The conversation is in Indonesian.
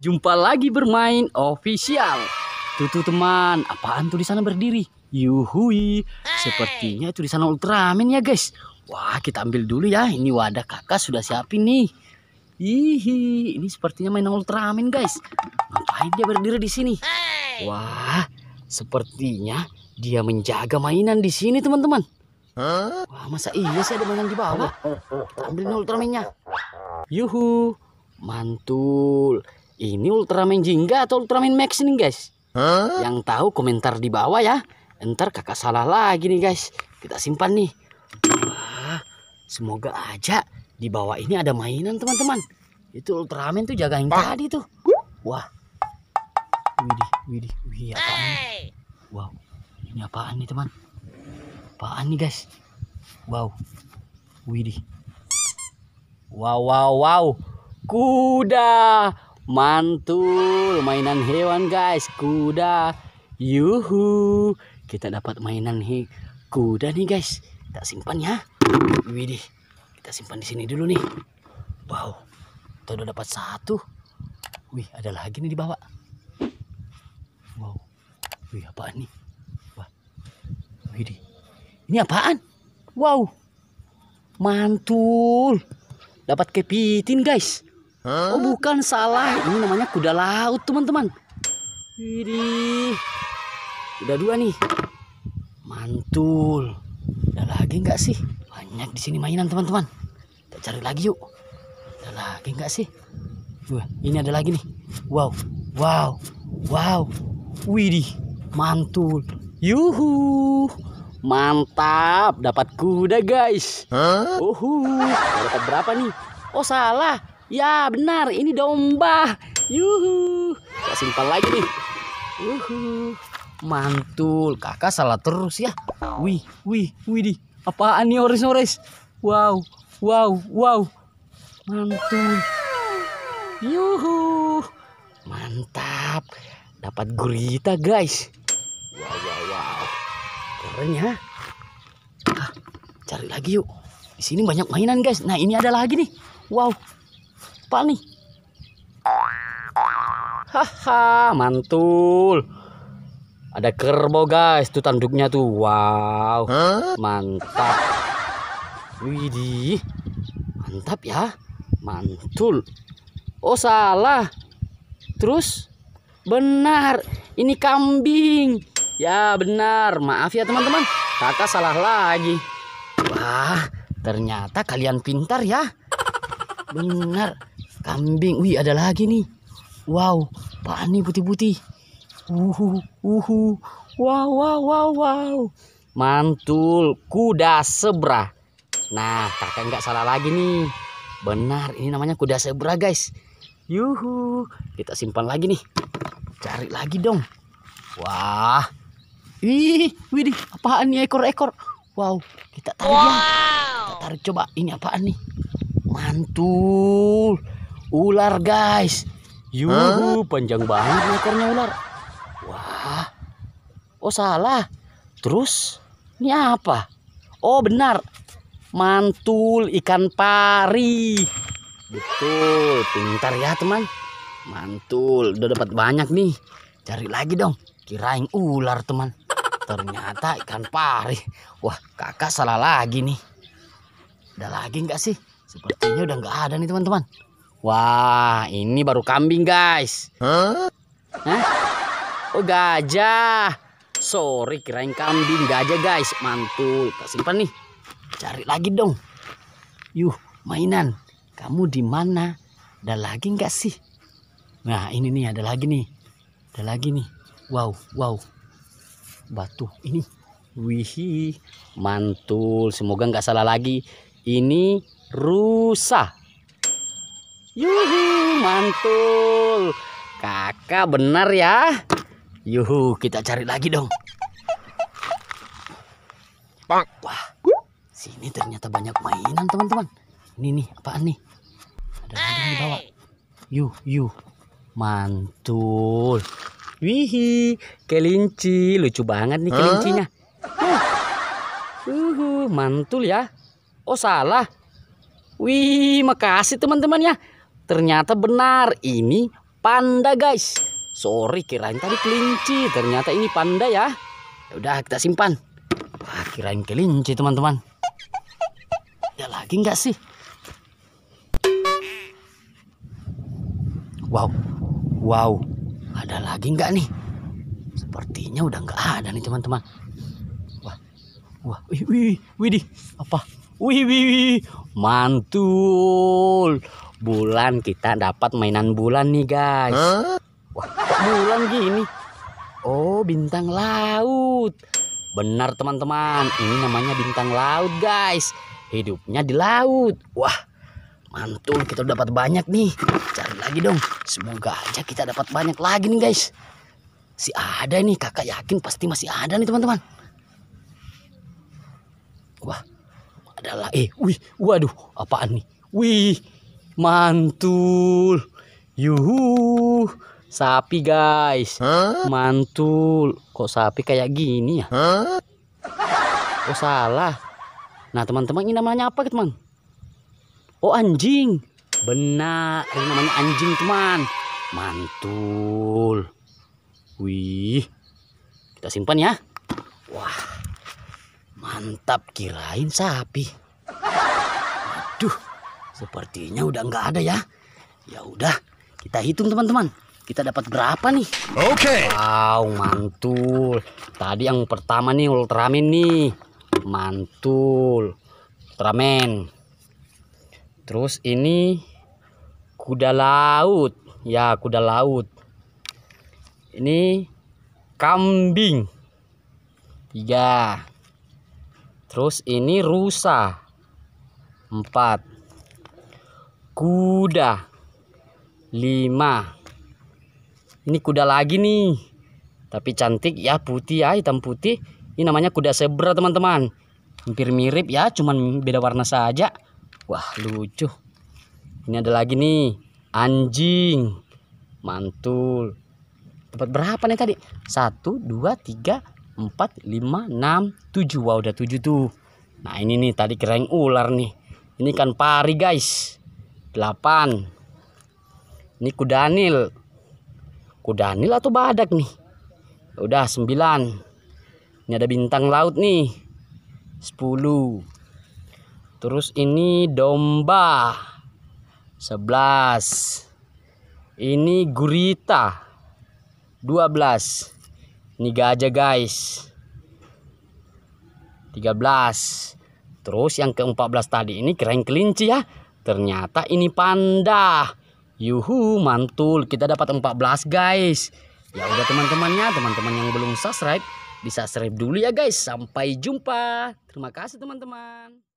Jumpa lagi bermain official. Tutu teman, apaan tuh di sana berdiri? Yuhui, sepertinya itu di sana Ultraman ya guys. Wah kita ambil dulu ya, ini wadah kakak sudah siapin nih. Hihi, ini sepertinya mainan Ultraman guys. Ngapain dia berdiri di sini? Wah, sepertinya dia menjaga mainan di sini teman-teman. Wah masa iya sih ada mainan di bawah? Kita ambil ultraman Ultramannya. Yuhu, mantul. Ini Ultraman Jingga atau Ultraman Max nih guys? Huh? Yang tahu komentar di bawah ya. Ntar kakak salah lagi nih guys. Kita simpan nih. Wah, semoga aja di bawah ini ada mainan teman-teman. Itu Ultraman tuh jagain bah. tadi tuh. Wah. Widih, widih, widih apaan nih? Wow, ini apaan nih teman? Apaan nih guys? Wow. Widih. Wow, wow, wow. Kuda mantul mainan hewan guys kuda yuhu kita dapat mainan he kuda nih guys kita simpan ya widih kita simpan di sini dulu nih wow kita udah dapat satu wih ada lagi nih di bawah wow wih apaan nih wah widih ini apaan wow mantul dapat kepitin guys Huh? Oh bukan salah, ini namanya kuda laut teman-teman. Ini udah dua nih, mantul. Ada lagi nggak sih? Banyak di sini mainan teman-teman. Kita cari lagi yuk. Ada lagi nggak sih? Wah, ini ada lagi nih. Wow, wow, wow. Widih, mantul. Yuhu. Mantap, dapat kuda guys. Huh? Uhuh, dapat berapa nih? Oh salah, Ya benar ini domba Yuhu Kita simpan lagi nih Yuhu Mantul kakak salah terus ya Wih wih wih di Apaan nih ores-ores Wow wow wow Mantul Yuhu Mantap Dapat gurita guys Wow wow wow Keren ya ah, Cari lagi yuk di sini banyak mainan guys. Nah ini ada lagi nih. Wow, Pak nih. Haha, mantul. Ada kerbau guys, tuh tanduknya tuh. Wow. Huh? Mantap. Widih. Mantap ya. Mantul. Oh, salah. Terus benar, ini kambing. Ya, benar. Maaf ya, teman-teman. Kakak salah lagi. Wah, ternyata kalian pintar ya. Benar. Kambing. Wih, ada lagi nih. Wow, pani putih-putih. Uhu, uhu. Wow, wow, wow, wow. Mantul, kuda zebra. Nah, kakak nggak salah lagi nih. Benar, ini namanya kuda zebra, guys. Yuhu, kita simpan lagi nih. Cari lagi dong. Wah. wih, wih, apaan nih ekor-ekor? Wow, kita tarik wow. ya. Kita tarik coba. Ini apaan nih? Mantul ular guys yuhu huh? panjang banget ekornya ular wah oh salah terus ini apa oh benar mantul ikan pari betul pintar ya teman mantul udah dapat banyak nih cari lagi dong kirain ular teman ternyata ikan pari wah kakak salah lagi nih ada lagi nggak sih sepertinya udah nggak ada nih teman-teman Wah, ini baru kambing, guys. Huh? Hah? Oh, gajah. Sorry, kirain kambing gajah, guys. Mantul, tak simpan nih. Cari lagi dong. Yuh, mainan. Kamu di mana? Ada lagi nggak sih? Nah, ini nih ada lagi nih. Ada lagi nih. Wow, wow. Batu ini. Wih, mantul. Semoga nggak salah lagi. Ini rusa. Yuhu, mantul. Kakak benar ya. Yuhu, kita cari lagi dong. Pak, Wah, sini ternyata banyak mainan teman-teman. Ini nih, apaan nih? Ada mainan di bawah. Yuh, yuh. Mantul. Wihi, kelinci. Lucu banget nih kelincinya. Huh? Yuhu, mantul ya. Oh salah. Wih, makasih teman-teman ya. Ternyata benar ini panda guys. Sorry kirain tadi kelinci, ternyata ini panda ya. ya udah kita simpan. Wah, kirain kelinci teman-teman. Ya lagi nggak sih? Wow, wow, ada lagi nggak nih? Sepertinya udah nggak ada nih teman-teman. Wah, wah, wih, wih, wih, apa? Wih, wih, wih, mantul bulan kita dapat mainan bulan nih guys huh? wah bulan gini oh bintang laut benar teman-teman ini namanya bintang laut guys hidupnya di laut wah mantul kita dapat banyak nih cari lagi dong semoga aja kita dapat banyak lagi nih guys si ada nih kakak yakin pasti masih ada nih teman-teman wah adalah eh wih waduh apaan nih wih mantul yuhu sapi guys mantul kok sapi kayak gini ya oh salah nah teman-teman ini namanya apa teman gitu, oh anjing benar ini namanya anjing teman gitu, mantul wih kita simpan ya wah mantap kirain sapi aduh Sepertinya udah nggak ada ya. Ya udah, kita hitung teman-teman. Kita dapat berapa nih? Oke. Okay. Wow, mantul. Tadi yang pertama nih Ultraman nih. Mantul. Ultraman. Terus ini kuda laut. Ya, kuda laut. Ini kambing. Tiga. Terus ini rusa. Empat kuda lima ini kuda lagi nih tapi cantik ya putih ya hitam putih ini namanya kuda zebra teman-teman hampir mirip ya cuman beda warna saja wah lucu ini ada lagi nih anjing mantul tempat berapa nih tadi satu dua tiga empat lima enam tujuh Wah udah tujuh tuh nah ini nih tadi kirain ular nih ini kan pari guys 8 ini kudanil kudanil atau badak nih udah 9 ini ada bintang laut nih 10 terus ini domba 11 ini gurita 12 ini gajah guys 13 terus yang ke-14 tadi ini keren kelinci ya Ternyata ini panda. Yuhu, mantul. Kita dapat 14, guys. Ya udah teman-temannya, teman-teman yang belum subscribe, bisa subscribe dulu ya guys. Sampai jumpa. Terima kasih teman-teman.